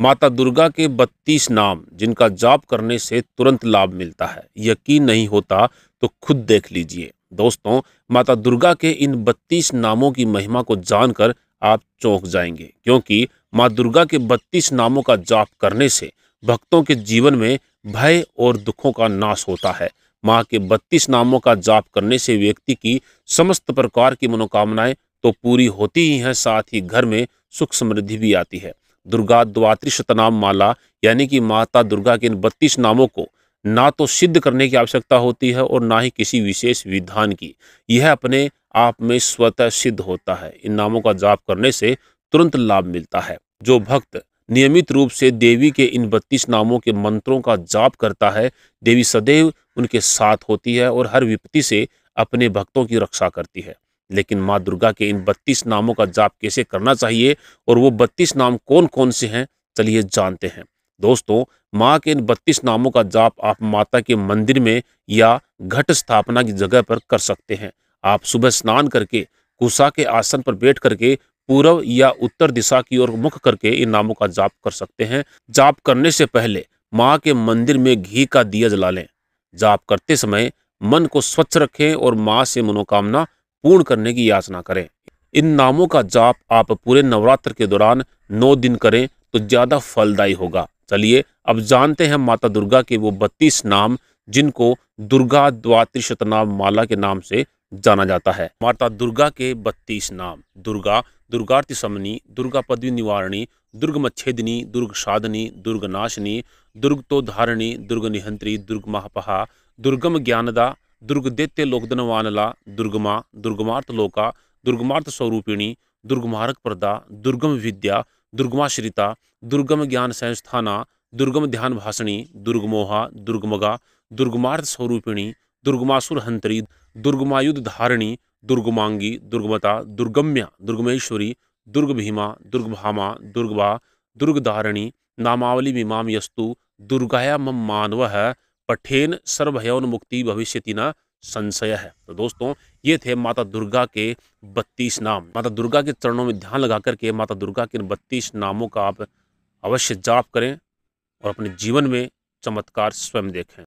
माता दुर्गा के बत्तीस नाम जिनका जाप करने से तुरंत लाभ मिलता है यकीन नहीं होता तो खुद देख लीजिए दोस्तों माता दुर्गा के इन बत्तीस नामों की महिमा को जानकर आप चौंक जाएंगे क्योंकि माँ दुर्गा के बत्तीस नामों का जाप करने से भक्तों के जीवन में भय और दुखों का नाश होता है माँ के बत्तीस नामों का जाप करने से व्यक्ति की समस्त प्रकार की मनोकामनाएं तो पूरी होती ही हैं साथ ही घर में सुख समृद्धि भी आती है दुर्गा द्वात्री शतनाम माला यानी कि माता दुर्गा के इन बत्तीस नामों को ना तो सिद्ध करने की आवश्यकता होती है और ना ही किसी विशेष विधान की यह अपने आप में स्वतः सिद्ध होता है इन नामों का जाप करने से तुरंत लाभ मिलता है जो भक्त नियमित रूप से देवी के इन बत्तीस नामों के मंत्रों का जाप करता है देवी सदैव उनके साथ होती है और हर विपत्ति से अपने भक्तों की रक्षा करती है लेकिन माँ दुर्गा के इन बत्तीस नामों का जाप कैसे करना चाहिए और वो बत्तीस नाम कौन कौन से हैं चलिए जानते हैं दोस्तों माँ के इन बत्तीस नामों का जाप आप माता के मंदिर में या घट स्थापना की जगह पर कर सकते हैं आप सुबह स्नान करके कुसा के आसन पर बैठ करके पूर्व या उत्तर दिशा की ओर मुख करके इन नामों का जाप कर सकते हैं जाप करने से पहले माँ के मंदिर में घी का दिया जला लें जाप करते समय मन को स्वच्छ रखें और माँ से मनोकामना पूर्ण करने की याचना करें इन नामों का जाप आप पूरे नवरात्र के दौरान नौ दिन करें तो ज़्यादा फलदायी होगा चलिए अब जानते हैं माता दुर्गा के वो बत्तीस नाम जिनको दुर्गा द्वात्री शतनाम माला के नाम से जाना जाता है माता दुर्गा के बत्तीस नाम दुर्गा दुर्गार्थी समनी दुर्गा पदवी निवारणी दुर्ग मच्छेदिनी दुर्ग साधनी दुर्ग नाशनी दुर्ग तो धारणी दुर्ग निहंत्री दुर्ग महापहा दुर्गम ज्ञानदा दुर्गदेत्य लोकदनवानला दुर्गमा दुर्गमार्थ लोका दुर्गमार्थ स्वरूपिणी दुर्गमारक प्रदा दुर्गम विद्या दुर्गमाश्रिता दुर्गम ज्ञान संस्थाना दुर्गम ध्यान भाषणी दुर्गमोहा दुर्गमगा दुर्गमार्थ स्वरूपिणी दुर्गमासुर हंतरी दुर्गमायुध धारिणी दुर्गमांगी दुर्गमता दुर्गम्या दुर्गमेश्वरी दुर्ग भीमा भामा दुर्गवा दुर्गधारिणी नामावली मीमा यस्तु दुर्गाया मम मानव है पठेन सर्वभयन मुक्ति भविष्य न संशय है तो दोस्तों ये थे माता दुर्गा के बत्तीस नाम माता दुर्गा के चरणों में ध्यान लगा करके माता दुर्गा के इन बत्तीस नामों का आप अवश्य जाप करें और अपने जीवन में चमत्कार स्वयं देखें